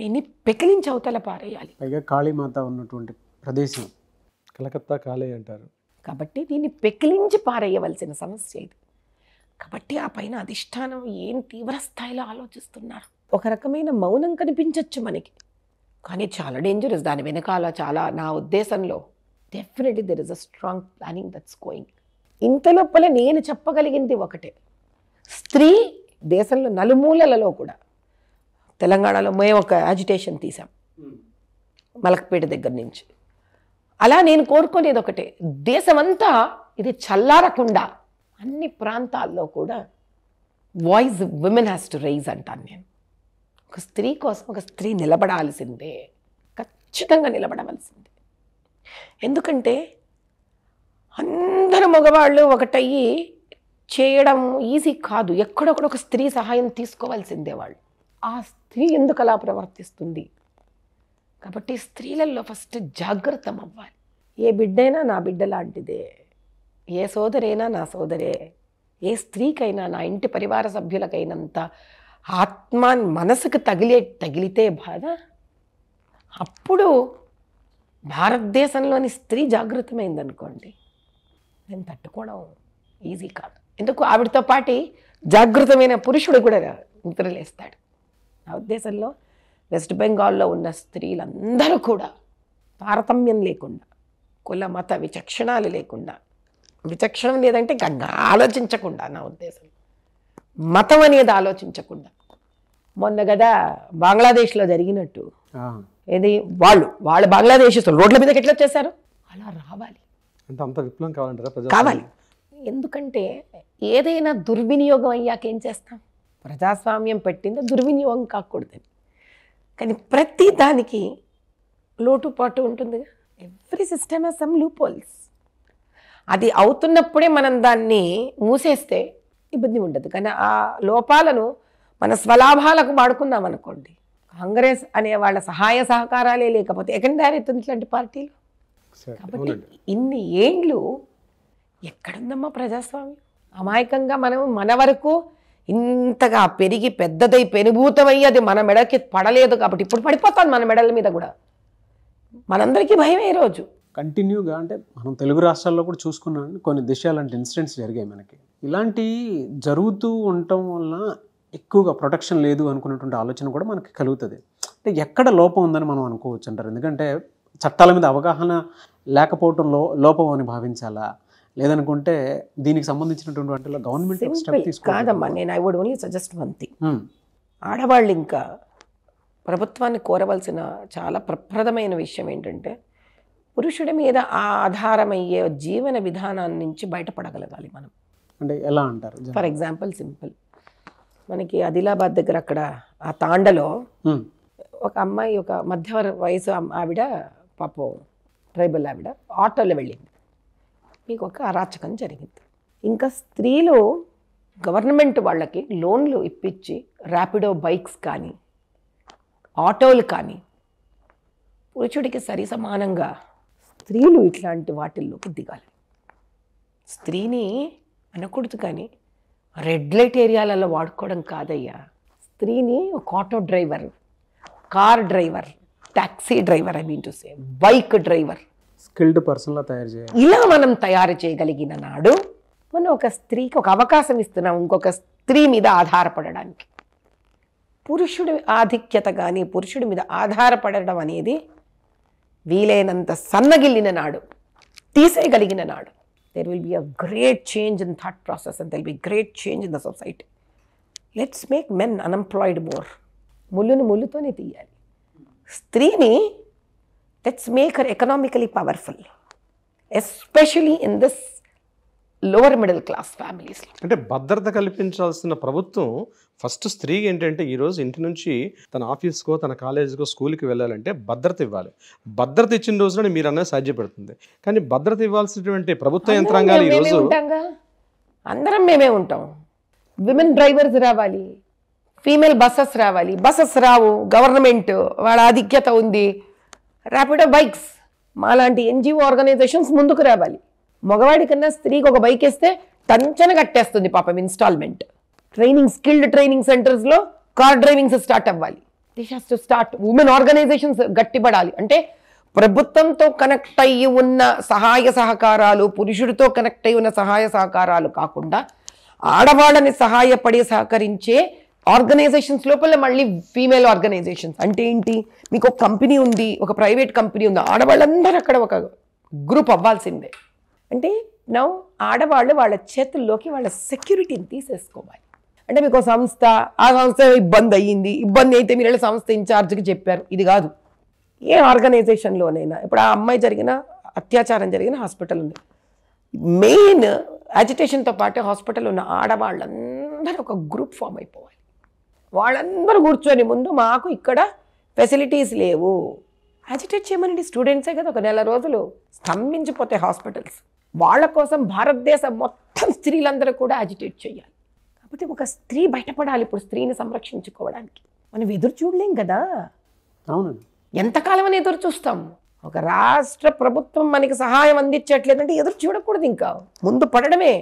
దీన్ని పెకిలించి అవతల పారేయాలి పైగా కాళీమాత ఉన్నటువంటి ప్రదేశం కలకత్తా కాళీ అంటారు కాబట్టి దీన్ని పెకిలించి పారేయవలసిన సమస్య ఇది కాబట్టి ఆ పైన అధిష్టానం ఏం తీవ్ర స్థాయిలో ఆలోచిస్తున్నారు ఒక రకమైన మౌనం కనిపించవచ్చు మనకి కానీ చాలా డేంజరస్ దాని వెనకాల చాలా నా ఉద్దేశంలో definitely there is a strong planning that's going ఇంత లోపల నేను చెప్పగలిగింది ఒకటే స్త్రీ దేశంలో నలుమూలలలో కూడా తెలంగాణలో మేము ఒక యాజిటేషన్ తీసాం hmm. మలక్పేట దగ్గర నుంచి అలా నేను కోరుకునేది ఒకటే దేశమంతా ఇది చల్లారకుండా అన్ని ప్రాంతాల్లో కూడా voice women has to raise అంటాను నేను ఒక స్త్రీ కోసం ఒక స్త్రీ నిలబడాల్సిందే ఖచ్చితంగా నిలబడవలసిందే ఎందుకంటే అందరు మగవాళ్ళు ఒకటయ్యి చేయడం ఈజీ కాదు ఎక్కడొక్కడ ఒక స్త్రీ సహాయం తీసుకోవాల్సిందే వాళ్ళు ఆ స్త్రీ ఎందుకు అలా ప్రవర్తిస్తుంది కాబట్టి స్త్రీలలో ఫస్ట్ జాగ్రత్తం అవ్వాలి ఏ బిడ్డైనా నా బిడ్డ లాంటిదే ఏ సోదరైనా నా సోదరే ఏ స్త్రీకైనా నా ఇంటి పరివార సభ్యులకైనంత ఆత్మ మనసుకు తగిలే తగిలితే బాధ అప్పుడు భారతదేశంలోని స్త్రీ జాగృతమైందనుకోండి నేను తట్టుకోవడం ఈజీ కాదు ఎందుకు ఆవిడతో పాటి జాగృతమైన పురుషుడు కూడా నిద్రలేస్తాడు నా ఉద్దేశంలో వెస్ట్ బెంగాల్లో ఉన్న స్త్రీలందరూ కూడా తారతమ్యం లేకుండా కుల మత విచక్షణాలు లేకుండా విచక్షణం లేదంటే ఆలోచించకుండా నా ఉద్దేశం మతం అనేది ఆలోచించకుండా మొన్న కదా బంగ్లాదేశ్లో జరిగినట్టు ఏది వాళ్ళు వాళ్ళు బంగ్లాదేశ్ రోడ్ల మీదకి ఎట్లా వచ్చేసారు అలా రావాలి కావాలి ఎందుకంటే ఏదైనా దుర్వినియోగం అయ్యాక ఏం చేస్తాం ప్రజాస్వామ్యం పెట్టింది దుర్వినియోగం కాకూడదని కానీ ప్రతి దానికి లోటుపాటు ఉంటుందిగా every system has some loopholes అది అవుతున్నప్పుడే మనం దాన్ని మూసేస్తే ఇబ్బంది ఉండదు కానీ ఆ లోపాలను మన స్వలాభాలకు వాడుకున్నాం అనుకోండి కాంగ్రెస్ అనే వాళ్ళ సహాయ సహకారాలే లేకపోతే ఎక్కడ అవుతుంది ఇట్లాంటి పార్టీలు కాబట్టి ఇన్ని ఏండ్లు ఎక్కడుందమ్మా ప్రజాస్వామ్యం అమాయకంగా మనం మన వరకు ఇంతగా పెరిగి పెద్దదై పెనుభూతమై అది మన మెడకి పడలేదు కాబట్టి ఇప్పుడు పడిపోతాను మన మెడల మీద కూడా మనందరికీ భయమే ఈరోజు కంటిన్యూగా అంటే మనం తెలుగు రాష్ట్రాల్లో కూడా చూసుకున్నాం కొన్ని దిశ ఇన్సిడెంట్స్ జరిగాయి మనకి ఇలాంటి జరుగుతూ ఉండటం వల్ల ఎక్కువగా ప్రొటెక్షన్ లేదు అనుకున్నటువంటి ఆలోచన కూడా మనకి కలుగుతుంది అంటే ఎక్కడ లోపం ఉందని మనం అనుకోవచ్చు అంటారు ఎందుకంటే చట్టాల మీద అవగాహన లేకపోవటంలో లోపం అని భావించాలా లేదనుకుంటే దీనికి సంబంధించినటువంటి వాటిలో గవర్నమెంట్ కాదమ్మా నేను I would only suggest one thing ఆడవాళ్ళు ఇంకా ప్రభుత్వాన్ని కోరవలసిన చాలా ప్రప్రదమైన విషయం ఏంటంటే పురుషుడి మీద ఆధారమయ్యే జీవన విధానాన్ని నుంచి బయటపడగలగాలి మనం అంటే ఎలా అంటారు ఫర్ ఎగ్జాంపుల్ సింపుల్ మనకి ఆదిలాబాద్ దగ్గర అక్కడ ఆ తాండలో hmm. ఒక అమ్మాయి ఒక మధ్య వయసు ఆవిడ పాపం ట్రైబల్ ఆవిడ ఆటోలో వెళ్ళింది మీకు ఒక అరాచకం జరిగింది ఇంకా స్త్రీలు గవర్నమెంట్ వాళ్ళకి లోన్లు ఇప్పించి ర్యాపిడో బైక్స్ కానీ ఆటోలు కానీ పురుషుడికి సరి సమానంగా స్త్రీలు ఇట్లాంటి వాటిల్లోకి దిగాలి స్త్రీని అనకూడదు కానీ రెడ్ లైట్ ఏరియాలలో వాడుకోవడం కాదయ్యా స్త్రీని ఒక auto driver car driver taxi driver I mean to say bike driver skilled పర్సన్లా తయారు చేయాలి ఇలా మనం తయారు చేయగలిగిన నాడు మనం ఒక స్త్రీకి ఒక అవకాశం ఇస్తున్నాం ఇంకొక స్త్రీ మీద ఆధారపడడానికి పురుషుడి ఆధిక్యత కానీ పురుషుడి మీద ఆధారపడడం అనేది వీలైనంత సన్నగిల్లిన నాడు తీసేయగలిగిన నాడు there will be a great change in thought process and there be great change in the society let's make men unemployed more ముళ్ళును ముళ్ళుతోనే తీయాలి స్త్రీని let's make her economically powerful, especially in this lower middle class families అంటే భద్రత కల్పించాల్సిన ప్రభుత్వం first స్త్రీ ఏంటంటే ఈరోజు ఇంటి నుంచి తన ఆఫీస్కో తన కాలేజీకో స్కూల్కి వెళ్ళాలంటే భద్రత ఇవ్వాలి భద్రత ఇచ్చిన రోజున మీరు అన్నది సాధ్యపడుతుంది కానీ భద్రత ఇవ్వాల్సినటువంటి ప్రభుత్వ యంత్రాంగాలు ఈరోజు అందరం మేమే ఉంటాం విమెన్ డ్రైవర్స్ రావాలి ఫీమేల్ బస్సెస్ రావాలి బస్సెస్ రావు గవర్నమెంట్ వాళ్ళ ఆధిక్యత ఉంది ర్యాపిడో బైక్స్ మాలాంటి ఎన్జిఓ ఆర్గనైజేషన్స్ ముందుకు రావాలి మగవాడి కన్నా స్త్రీకి ఒక బైక్ ఇస్తే టంచన కట్టేస్తుంది పాపం ఇన్స్టాల్మెంట్ ట్రైనింగ్ స్కిల్డ్ ట్రైనింగ్ సెంటర్స్లో కార్ డ్రైవింగ్స్ స్టార్ట్ అవ్వాలి టు స్టార్ట్ ఉమెన్ ఆర్గనైజేషన్స్ గట్టిపడాలి అంటే ప్రభుత్వంతో కనెక్ట్ అయ్యి ఉన్న సహాయ సహకారాలు పురుషుడితో కనెక్ట్ అయ్యి ఉన్న సహాయ సహకారాలు కాకుండా ఆడవాళ్ళని సహాయపడి సహకరించే ఆర్గనైజేషన్స్ లోపల మళ్ళీ ఫీమేల్ ఆర్గనైజేషన్స్ అంటే ఏంటి మీకు ఒక కంపెనీ ఉంది ఒక ప్రైవేట్ కంపెనీ ఉంది ఆడవాళ్ళందరూ అక్కడ ఒక గ్రూప్ అవ్వాల్సిందే అంటే నౌ ఆడవాళ్ళు వాళ్ళ చేతుల్లోకి వాళ్ళ సెక్యూరిటీని తీసేసుకోవాలి అంటే మీకు సంస్థ ఆ సంస్థ ఇబ్బంది అయ్యింది ఇబ్బంది అయితే మీరు సంస్థ ఇన్ఛార్జ్కి చెప్పారు ఇది కాదు ఏ ఆర్గనైజేషన్లోనైనా ఇప్పుడు ఆ అమ్మాయి జరిగిన అత్యాచారం జరిగిన హాస్పిటల్ ఉంది మెయిన్ అజిటేషన్తో పాటు హాస్పిటల్ ఉన్న ఆడవాళ్ళందరూ ఒక గ్రూప్ ఫామ్ అయిపోవాలి వాళ్ళందరూ కూర్చొని ముందు మాకు ఇక్కడ ఫెసిలిటీస్ లేవు అజిటేట్ చేయమనండి స్టూడెంట్సే కదా ఒక నెల రోజులు స్తంభించిపోతాయి హాస్పిటల్స్ వాళ్ళ కోసం భారతదేశం మొత్తం స్త్రీలందరూ కూడా అజిటేట్ చేయాలి కాబట్టి ఒక స్త్రీ బయటపడాలి ఇప్పుడు స్త్రీని సంరక్షించుకోవడానికి మనం ఎదురు చూడలేం కదా అవును ఎంతకాలం అని ఎదురు చూస్తాం ఒక రాష్ట్ర ప్రభుత్వం మనకి సహాయం అందించట్లేదంటే ఎదురు చూడకూడదు ఇంకా ముందు పడడమే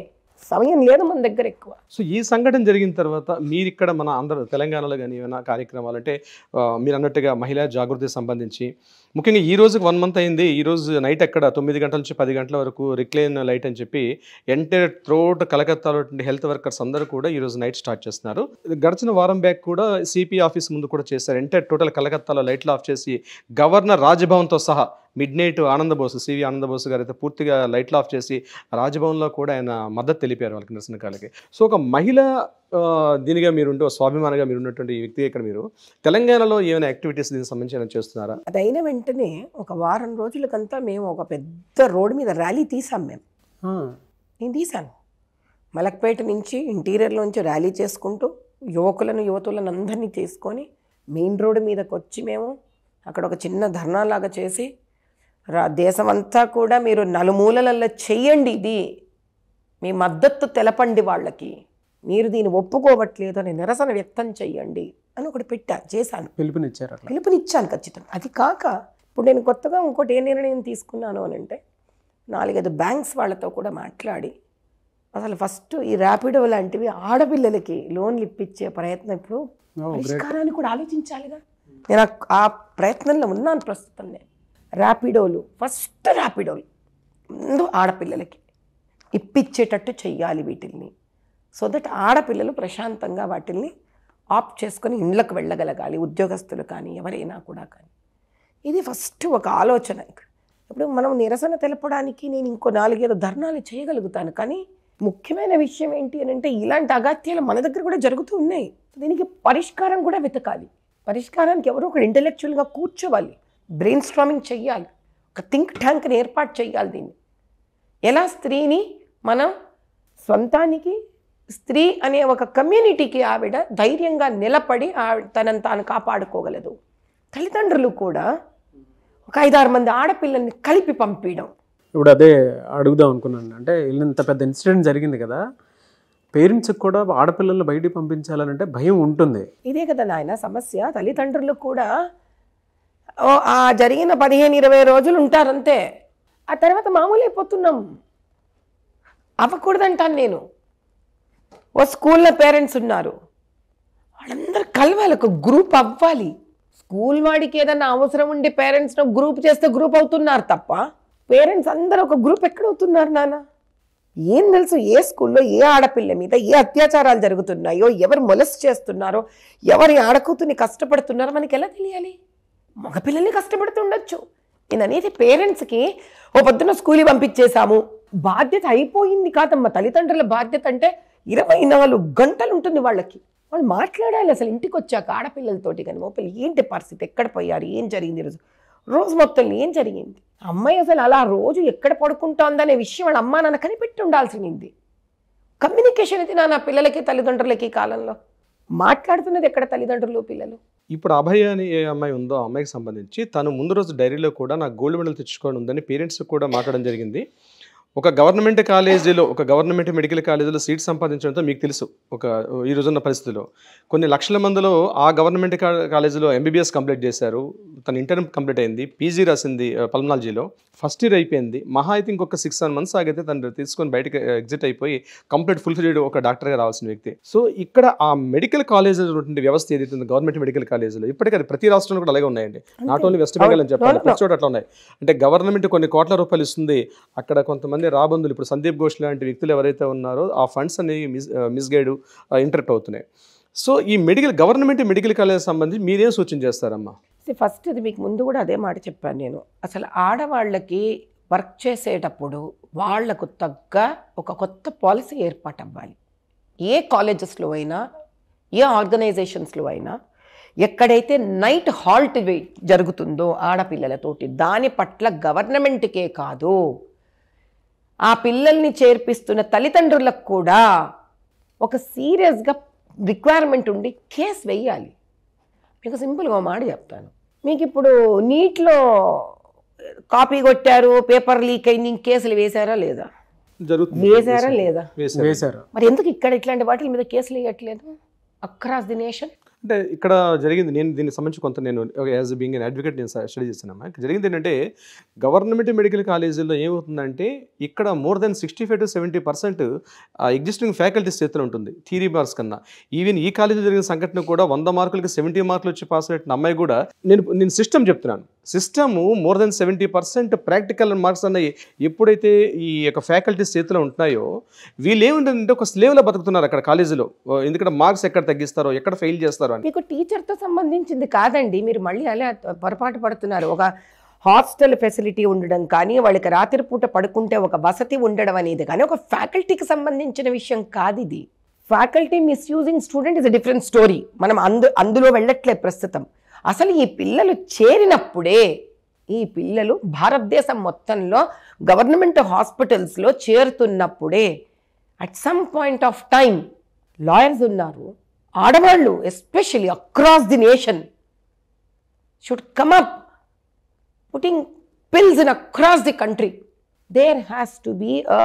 సమయం లేదు మన దగ్గర ఎక్కువ సో ఈ సంఘటన జరిగిన తర్వాత మీరు ఇక్కడ మన అందరూ తెలంగాణలో కానీ ఏమైనా కార్యక్రమాలు అంటే మీరు అన్నట్టుగా మహిళా జాగృతికి సంబంధించి ముఖ్యంగా ఈ రోజుకి వన్ మంత్ అయింది ఈ రోజు నైట్ అక్కడ తొమ్మిది గంటల నుంచి పది గంటల వరకు రిక్లైన్ లైట్ అని చెప్పి ఎంటైర్ త్రోట్ కలకత్తాలో హెల్త్ వర్కర్స్ అందరూ కూడా ఈ రోజు నైట్ స్టార్ట్ చేస్తున్నారు గడిచిన వారం బ్యాక్ కూడా సిపి ఆఫీస్ ముందు కూడా చేశారు ఎంటైర్ టోటల్ కలకత్తాలో లైట్లు ఆఫ్ చేసి గవర్నర్ రాజ్భవన్తో సహా midnight Ananda Bose C V Ananda Bose గారు అయితే పూర్తిగా లైట్లు ఆఫ్ చేసి రాజ్భవన్లో కూడా ఆయన మద్దతు తెలిపారు వాళ్ళకి నిరసనకాలకి సో ఒక మహిళ దీనిగా మీరు ఉంటూ స్వాభిమానంగా మీరు ఉన్నటువంటి వ్యక్తి ఇక్కడ మీరు తెలంగాణలో ఏమైనా యాక్టివిటీస్ దీనికి సంబంధించిన చేస్తున్నారా అయిన వెంటనే ఒక వారం రోజులకంతా మేము ఒక పెద్ద రోడ్డు మీద ర్యాలీ తీసాం మేము నేను తీశాను మలక్పేట నుంచి ఇంటీరియర్లోంచి ర్యాలీ చేసుకుంటూ యువకులను యువతులను అందరినీ తీసుకొని మెయిన్ రోడ్డు మీదకి వచ్చి మేము అక్కడ ఒక చిన్న ధర్నాలాగా చేసి రా దేశమంతా కూడా మీరు నలుమూలలలో చెయ్యండి ఇది మీ మద్దతు తెలపండి వాళ్ళకి మీరు దీన్ని ఒప్పుకోవట్లేదు అని నిరసన వ్యక్తం చేయండి అని ఒకటి పెట్టాను చేశాను పిలుపునిచ్చారు పిలుపునిచ్చాను ఖచ్చితంగా అది కాక ఇప్పుడు నేను కొత్తగా ఇంకోటి ఏ నిర్ణయం తీసుకున్నాను అని అంటే నాలుగైదు బ్యాంక్స్ వాళ్ళతో కూడా మాట్లాడి అసలు ఫస్ట్ ఈ ర్యాపిడో లాంటివి ఆడపిల్లలకి లోన్లు ఇప్పించే ప్రయత్నం ఇప్పుడు పరిష్కారాన్ని కూడా ఆలోచించాలిగా నేను ఆ ప్రయత్నంలో ఉన్నాను ప్రస్తుతం నేను ర్యాపిడోలు ఫస్ట్ ర్యాపిడోలు ముందు ఆడపిల్లలకి ఇప్పించేటట్టు చెయ్యాలి వీటిల్ని సో దట్ ఆడపిల్లలు ప్రశాంతంగా వాటిల్ని ఆప్ట్ చేసుకొని ఇండ్లకు వెళ్ళగలగాలి ఉద్యోగస్తులు కానీ ఎవరైనా కూడా కానీ ఇది ఫస్ట్ ఒక ఆలోచన ఇక్కడ ఇప్పుడు మనం నిరసన తెలపడానికి నేను ఇంకో నాలుగైదు ధర్నాలు చేయగలుగుతాను కానీ ముఖ్యమైన విషయం ఏంటి అని అంటే ఇలాంటి అగాత్యాలు మన దగ్గర కూడా జరుగుతూ ఉన్నాయి దీనికి పరిష్కారం కూడా వెతకాలి పరిష్కారానికి ఎవరో ఒకరు ఇంటలెక్చువల్గా కూర్చోవాలి బ్రెయిన్ స్ట్రామింగ్ చెయ్యాలి ఒక థింక్ ట్యాంక్ని ఏర్పాటు చేయాలి దీన్ని ఎలా స్త్రీని మనం సొంతానికి స్త్రీ అనే ఒక కమ్యూనిటీకి ఆవిడ ధైర్యంగా నిలబడి తనను తాను కాపాడుకోగలదు తల్లిదండ్రులు కూడా ఒక ఐదారు మంది ఆడపిల్లల్ని కలిపి పంపించడం ఇప్పుడు అదే అడుగుదాం అనుకున్నాను అంటే ఇంత పెద్ద ఇన్సిడెంట్ జరిగింది కదా పేరెంట్స్కి కూడా ఆడపిల్లలు బయటికి అంటే భయం ఉంటుంది ఇదే కదా నాయన సమస్య తల్లిదండ్రులకు కూడా ఆ జరిగిన పదిహేను ఇరవై రోజులు ఉంటారంతే ఆ తర్వాత మామూలు అయిపోతున్నాం అవ్వకూడదంటాను నేను ఓ స్కూల్లో పేరెంట్స్ ఉన్నారు వాళ్ళందరూ కలవాలి ఒక గ్రూప్ అవ్వాలి స్కూల్ వాడికి ఏదైనా అవసరం ఉండి పేరెంట్స్ను గ్రూప్ చేస్తే గ్రూప్ అవుతున్నారు తప్ప పేరెంట్స్ అందరూ ఒక గ్రూప్ ఎక్కడవుతున్నారు నాన్న ఏం తెలుసు ఏ స్కూల్లో ఏ ఆడపిల్ల మీద ఏ అత్యాచారాలు జరుగుతున్నాయో ఎవరు మొలస్ చేస్తున్నారో ఎవరి ఆడకూతుని కష్టపడుతున్నారో మనకి ఎలా తెలియాలి మగపిల్లల్ని కష్టపడుతుండొచ్చు నేను అనేది పేరెంట్స్కి ఓ పొద్దున స్కూల్కి పంపించేశాము బాధ్యత అయిపోయింది కాదమ్మ తల్లిదండ్రుల బాధ్యత అంటే ఇరవై నాలుగు గంటలు ఉంటుంది వాళ్ళకి వాళ్ళు మాట్లాడాలి అసలు ఇంటికి వచ్చాక ఆడపిల్లలతోటి కానీ పిల్లలు ఏంటి పరిస్థితి ఎక్కడ పోయారు ఏం జరిగింది ఈరోజు రోజు మొత్తం ఏం జరిగింది అమ్మాయి అసలు అలా రోజు ఎక్కడ పడుకుంటుందనే విషయం వాళ్ళ అమ్మ నాన్న కనిపెట్టి ఉండాల్సింది కమ్యూనికేషన్ అయితే నా పిల్లలకి తల్లిదండ్రులకి కాలంలో మాట్లాడుతున్నది ఎక్కడ తల్లిదండ్రులు పిల్లలు ఇప్పుడు అభయ అని ఏ అమ్మాయి ఉందో ఆ అమ్మాయికి సంబంధించి తను ముందు రోజు డైరీలో కూడా నాకు గోల్డ్ మెడల్ తెచ్చుకోవడం ఉందని పేరెంట్స్ కూడా మాట్లాడడం జరిగింది ఒక గవర్నమెంట్ కాలేజీలో ఒక గవర్నమెంట్ మెడికల్ కాలేజీలో సీట్ సంపాదించడంతో మీకు తెలుసు ఒక ఈ రోజున్న పరిస్థితిలో కొన్ని లక్షల మందిలో ఆ గవర్నమెంట్ కాలేజీలో ఎంబీబీఎస్ కంప్లీట్ చేశారు తన ఇంటర్ కంప్లీట్ అయింది పీజీ రాసింది పల్మనాలజీలో ఫస్ట్ ఇయర్ అయిపోయింది మహా అయితే ఇంకొక సిక్స్ సెవెన్ మంత్స్ ఆగితే తను తీసుకొని బయటకు ఎగ్జిట్ అయిపోయి కంప్లీట్ ఫుల్ ఫిల్డ్ ఒక డాక్టర్గా రావాల్సిన వ్యక్తి సో ఇక్కడ ఆ మెడికల్ కాలేజీలో ఉన్నటువంటి వ్యవస్థ ఏదైతే గవర్నమెంట్ మెడికల్ కాలేజీలో ఇప్పటికీ అది ప్రతి రాష్ట్రంలో కూడా అలాగే ఉన్నాయండి నాట్ ఓన్లీ వెస్ట్ బెంగాల్ అని చెప్పాలి చోట అట్లా ఉన్నాయి అంటే గవర్నమెంట్ కొన్ని కోట్ల రూపాయలు ఇస్తుంది అక్కడ కొంతమంది అలాగే రాబందులు ఇప్పుడు సందీప్ ఘోష్ లాంటి వ్యక్తులు ఎవరైతే ఉన్నారో ఆ ఫండ్స్ అనేవి మిస్ మిస్గైడ్ ఇంటర్ప్ట్ అవుతున్నాయి సో ఈ మెడికల్ గవర్నమెంట్ మెడికల్ కాలేజ్ సంబంధించి మీరేం సూచన చేస్తారమ్మా ఫస్ట్ ఇది మీకు ముందు కూడా అదే మాట చెప్పాను నేను అసలు ఆడవాళ్ళకి వర్క్ చేసేటప్పుడు వాళ్లకు తగ్గ ఒక కొత్త పాలసీ ఏర్పాటు అవ్వాలి ఏ కాలేజెస్లో అయినా ఏ ఆర్గనైజేషన్స్లో అయినా ఎక్కడైతే నైట్ హాల్ట్ జరుగుతుందో ఆడపిల్లలతోటి దాని పట్ల గవర్నమెంట్కే కాదు ఆ పిల్లల్ని చేర్పిస్తున్న తల్లిదండ్రులకు కూడా ఒక సీరియస్గా రిక్వైర్మెంట్ ఉండి కేసు వేయాలి మీకు సింపుల్గా మాట చెప్తాను మీకు ఇప్పుడు నీట్లో కాపీ కొట్టారు పేపర్ లీక్ అయింది కేసులు వేశారా లేదా వేశారా లేదా మరి ఎందుకు ఇక్కడ ఇట్లాంటి వాటి మీద కేసులు వేయట్లేదు అక్రాస్ ది నేషన్ అంటే ఇక్కడ జరిగింది నేను దీనికి సంబంధించి కొంత నేను యాజ్ బీయింగ్ అన్ అడ్వకేట్ నేను స్టడీ ఇక్కడ జరిగింది ఏంటంటే గవర్నమెంట్ మెడికల్ కాలేజీల్లో ఏమవుతుందంటే ఇక్కడ more than sixty five to seventy percent existing faculties చేతిలో ఉంటుంది థీరీ మార్క్స్ కన్నా ఈవెన్ ఈ కాలేజీలో జరిగిన సంఘటన కూడా వంద మార్కులకి సెవెంటీ మార్కులు వచ్చి పాస్ అయిన అమ్మాయి కూడా నేను నేను సిస్టమ్ చెప్తున్నాను system more than seventy percent practical marks అన్నవి ఎప్పుడైతే ఈ యొక్క ఫ్యాకల్టీస్ చేతిలో ఉంటున్నాయో వీళ్ళు ఒక స్లేవ్లో బతుకుతున్నారు అక్కడ కాలేజీలో ఎందుకంటే మార్క్స్ ఎక్కడ తగ్గిస్తారో ఎక్కడ ఫెయిల్ చేస్తారో అని మీకు టీచర్తో సంబంధించింది కాదండి మీరు మళ్ళీ అలా పొరపాటు పడుతున్నారు ఒక హాస్టల్ ఫెసిలిటీ ఉండడం కానీ వాళ్ళకి రాత్రిపూట పడుకుంటే ఒక వసతి ఉండడం అనేది కానీ ఒక ఫ్యాకల్టీకి సంబంధించిన విషయం కాదు ఇది faculty misusing student is a different story మనం అందు అందులో వెళ్ళట్లే ప్రస్తుతం అసలు ఈ పిల్లలు చేరినప్పుడే ఈ పిల్లలు భారతదేశం మొత్తంలో గవర్నమెంట్ హాస్పిటల్స్లో చేరుతున్నప్పుడే at some point of time lawyers ఉన్నారు ఆడవాళ్ళు especially across the nation should come up putting PILs in across the country there has to be a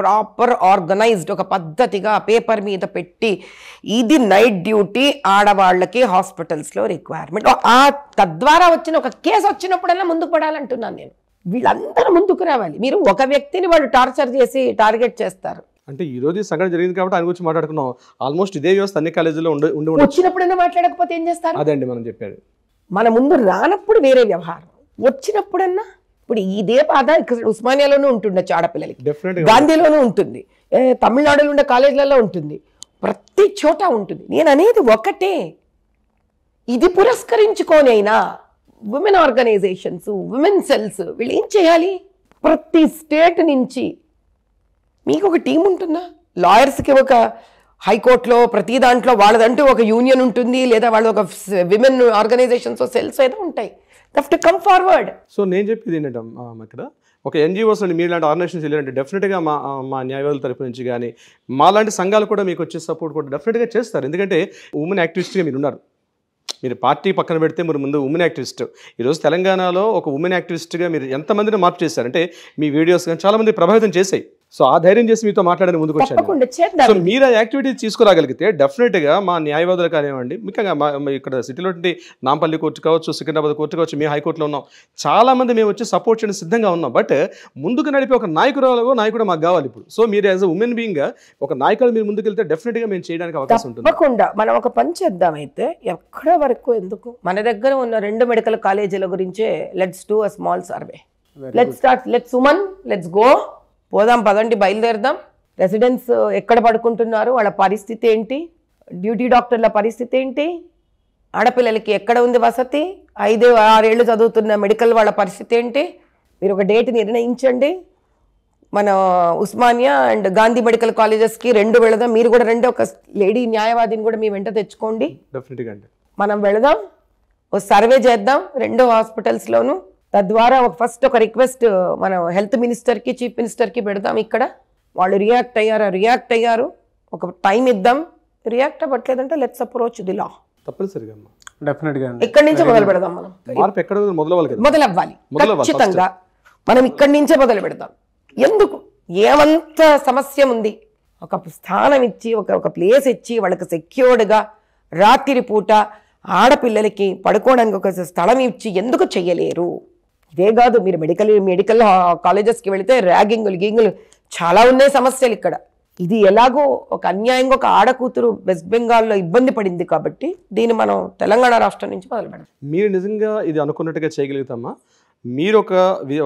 proper organised ఒక పద్ధతిగా పేపర్ మీద పెట్టి ఇది నైట్ డ్యూటీ ఆడవాళ్ళకి హాస్పిటల్స్లో రిక్వైర్మెంట్ ఆ తద్వారా వచ్చిన ఒక కేసు వచ్చినప్పుడల్లా ముందుకు పడాలంటున్నాను నేను వీళ్ళందరూ ముందుకు రావాలి మీరు ఒక వ్యక్తిని వాళ్ళు టార్చర్ చేసి టార్గెట్ చేస్తారు అంటే ఈ రోజు సంఘటన జరిగింది కాబట్టి ఆయన గురించి మాట్లాడుకున్నాం ఆల్మోస్ట్ ఇదే వ్యవస్థ అన్ని కాలేజీలో ఉండి వచ్చినప్పుడైనా మాట్లాడకపోతే ఏం చేస్తారు అండి మనం చెప్పాడు మన ముందు రానప్పుడు వేరే వ్యవహారం వచ్చినప్పుడన్నా ఇప్పుడు ఇదే బాధ ఇక్కడ ఉంటుండే ఉంటుండొచ్చు ఆడపిల్లలకి గాంధీలోనూ ఉంటుంది తమిళనాడులో ఉండే కాలేజీలలో ఉంటుంది ప్రతి చోట ఉంటుంది నేను అనేది ఒకటే ఇది పురస్కరించుకోనైనా ఉమెన్ ఆర్గనైజేషన్స్ ఉమెన్ సెల్స్ వీళ్ళు ఏం చేయాలి ప్రతి స్టేట్ నుంచి మీకు ఒక టీం ఉంటుందా లాయర్స్కి ఒక హైకోర్టులో ప్రతి దాంట్లో వాళ్ళదంటూ ఒక యూనియన్ ఉంటుంది లేదా వాళ్ళు ఒక విమెన్ ఆర్గనైజేషన్స్ సెల్స్ ఏదో ఉంటాయి టు కమ్ ఫార్వర్డ్ సో నేను చెప్పేది ఏంటంటే అక్కడ ఒక ఎన్జిఓస్ అండి మీలాంటి ఆర్గనైజేషన్స్ వెళ్ళారంటే డెఫినెట్గా మా మా న్యాయవాదుల తరపు నుంచి కానీ మాలాంటి సంఘాలు కూడా మీకు వచ్చే సపోర్ట్ కూడా డెఫినెట్గా చేస్తారు ఎందుకంటే ఉమెన్ యాక్టివిస్ట్గా మీరు ఉన్నారు మీరు పార్టీ పక్కన పెడితే మీరు ముందు ఉమెన్ యాక్టివిస్ట్ ఈరోజు తెలంగాణలో ఒక ఉమెన్ యాక్టివిస్ట్గా మీరు ఎంతమందిని మార్పు చేశారంటే మీ వీడియోస్ కానీ చాలామంది ప్రభావితం చేశాయి సో ఆ ధైర్యం చేసి మీతో మాట్లాడని ముందుకు వచ్చాను సో మీరు ఆ యాక్టివిటీస్ తీసుకురాగలిగితే డెఫినెట్గా మా న్యాయవాదులు కానివ్వండి ముఖ్యంగా మా ఇక్కడ సిటీలో నాంపల్లి కోర్టు కావచ్చు సికింద్రాబాద్ కోర్టు కావచ్చు మేము హైకోర్టులో ఉన్నాం చాలామంది మేము వచ్చి సపోర్ట్ చేయడం సిద్ధంగా ఉన్నాం బట్ ముందుకు నడిపే ఒక నాయకురాలు నాయకుడు మాకు కావాలి ఇప్పుడు సో మీరు యాజ్ అ ఉమెన్ బీయింగ్ ఒక నాయకులు మీరు ముందుకెళ్తే డెఫినెట్గా మేము చేయడానికి అవకాశం ఉంటుంది తప్పకుండా మనం ఒక పని చేద్దాం అయితే ఎక్కడ వరకు ఎందుకు మన దగ్గర ఉన్న రెండు మెడికల్ కాలేజీల గురించే let's do a small survey let's start let's woman let's go పోదాం పదండి బయలుదేరదాం రెసిడెన్స్ ఎక్కడ పడుకుంటున్నారు వాళ్ళ పరిస్థితి ఏంటి డ్యూటీ డాక్టర్ల పరిస్థితి ఏంటి ఆడపిల్లలకి ఎక్కడ ఉంది వసతి ఐదు ఆరేళ్ళు చదువుతున్న మెడికల్ వాళ్ళ పరిస్థితి ఏంటి మీరు ఒక డేట్ నిర్ణయించండి మన ఉస్మానియా అండ్ గాంధీ మెడికల్ కాలేజెస్కి రెండు వెళదాం మీరు కూడా రెండు ఒక లేడీ న్యాయవాదిని కూడా మీ వెంట తెచ్చుకోండి మనం వెళదాం ఓ సర్వే చేద్దాం రెండో హాస్పిటల్స్లోనూ తద్వారా ఒక ఫస్ట్ ఒక రిక్వెస్ట్ మనం హెల్త్ మినిస్టర్కి చీఫ్ మినిస్టర్కి పెడదాం ఇక్కడ వాళ్ళు రియాక్ట్ అయ్యారు రియాక్ట్ అయ్యారు ఒక టైం ఇద్దాం రియాక్ట్ అవ్వట్లేదంటే లెట్స్ అప్రోచ్ ది లా తప్పనిసరిగా నుంచి మొదలు పెడదాం మనం ఎక్కడ మొదలవ్వాలి ఖచ్చితంగా మనం ఇక్కడి నుంచే మొదలు పెడదాం ఎందుకు ఏమంత సమస్య ఉంది ఒక స్థానం ఇచ్చి ఒక ఒక ప్లేస్ ఇచ్చి వాళ్ళకి సెక్యూర్డ్గా రాత్రి పూట ఆడపిల్లలకి పడుకోవడానికి ఒక స్థలం ఇచ్చి ఎందుకు చెయ్యలేరు ఇదే కాదు మీరు మెడికల్ మెడికల్ కాలేజెస్కి వెళితే ర్యాగింగులు గింగులు చాలా ఉన్నాయి సమస్యలు ఇక్కడ ఇది ఎలాగో ఒక అన్యాయంగా ఒక ఆడకూతురు వెస్ట్ బెంగాల్లో ఇబ్బంది పడింది కాబట్టి దీన్ని మనం తెలంగాణ రాష్ట్రం నుంచి మొదలు మీరు నిజంగా ఇది అనుకున్నట్టుగా చేయగలుగుతామా మీరు ఒక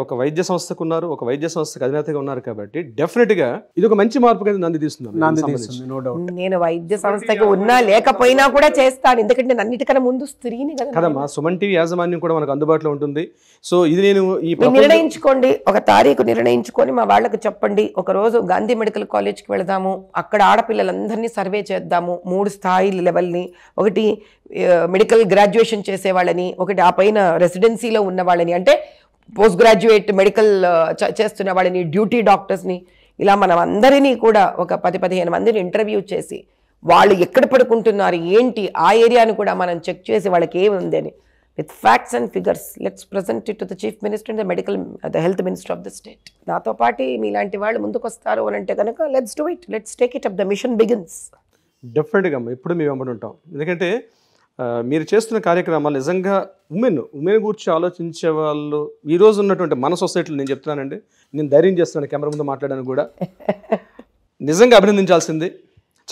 ఒక వైద్య సంస్థకు ఉన్నారు ఒక వైద్య సంస్థకు అధినేతగా ఉన్నారు కాబట్టి డెఫినెట్ గా ఇది ఒక మంచి మార్పు కింద నంది తీస్తున్నాను నేను వైద్య సంస్థకి ఉన్నా లేకపోయినా కూడా చేస్తాను ఎందుకంటే అన్నిటికన్నా ముందు స్త్రీని కదా కదమ్మా సుమన్ టీవీ యాజమాన్యం కూడా మనకు అందుబాటులో ఉంటుంది సో ఇది నేను నిర్ణయించుకోండి ఒక తారీఖు నిర్ణయించుకొని మా వాళ్ళకి చెప్పండి ఒక రోజు గాంధీ మెడికల్ కాలేజ్కి వెళదాము అక్కడ ఆడపిల్లలందరినీ సర్వే చేద్దాము మూడు స్థాయి లెవెల్ని ఒకటి మెడికల్ గ్రాడ్యుయేషన్ చేసే వాళ్ళని ఒకటి ఆ పైన రెసిడెన్సీలో ఉన్న వాళ్ళని అంటే పోస్ట్ గ్రాడ్యుయేట్ మెడికల్ చేస్తున్న వాళ్ళని డ్యూటీ డాక్టర్స్ని ఇలా మనం అందరినీ కూడా ఒక పది పదిహేను మందిని ఇంటర్వ్యూ చేసి వాళ్ళు ఎక్కడ పడుకుంటున్నారు ఏంటి ఆ ఏరియాను కూడా మనం చెక్ చేసి వాళ్ళకి ఏముంది అని with facts and figures let's present it to the chief minister and the medical the health minister of the state నాతో పాటు మీలాంటి వాళ్ళు ముందుకు వస్తారు అని అంటే కనుక let's do it let's take it up the mission begins డెఫినెట్గా ఇప్పుడు మేము వెంబడి ఉంటాం ఎందుకంటే మీరు చేస్తున్న కార్యక్రమాలు నిజంగా ఉమెన్ ఉమెన్ గురించి ఆలోచించే వాళ్ళు ఈ రోజు ఉన్నటువంటి మన సొసైటీలో నేను చెప్తున్నానండి నేను ధైర్యం చేస్తున్నాను కెమెరా ముందు మాట్లాడాను కూడా నిజంగా అభినందించాల్సింది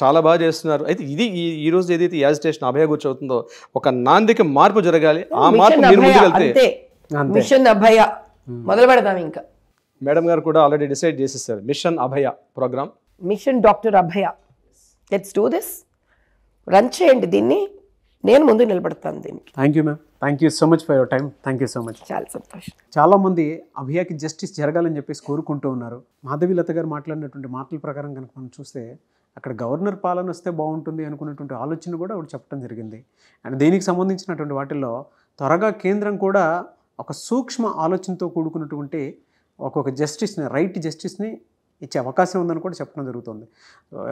చాలా బాగా చేస్తున్నారు అయితే ఇది ఈ రోజు ఏదైతే యాజిటేషన్ అభయ గురించి అవుతుందో ఒక నాందికి మార్పు జరగాలి ఆ మార్పు మిషన్ మొదలు పెడదాం ఇంకా మేడం గారు కూడా ఆల్రెడీ డిసైడ్ చేసేసారు mission Abhaya programme mission doctor Abhaya let's do this run చేయండి దీన్ని నేను ముందు నిలబడతాను దీనికి thank you ma'am thank you so much for your time thank you so much చాలా సంతోషం చాలా మంది అభియాకి జస్టిస్ జరగాలని చెప్పేసి కోరుకుంటూ ఉన్నారు మాధవి లత గారు మాట్లాడినటువంటి మాటల ప్రకారం కనుక మనం చూస్తే అక్కడ గవర్నర్ పాలన వస్తే బాగుంటుంది అనుకున్నటువంటి ఆలోచన కూడా ఆవిడ చెప్పడం జరిగింది అండ్ దీనికి సంబంధించినటువంటి వాటిల్లో త్వరగా కేంద్రం కూడా ఒక సూక్ష్మ ఆలోచనతో కూడుకున్నటువంటి ఒక్కొక్క జస్టిస్ని రైట్ జస్టిస్ని ఇచ్చే అవకాశం ఉందని కూడా చెప్పడం జరుగుతుంది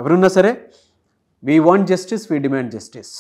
ఎవరున్నా సరే we want justice we demand justice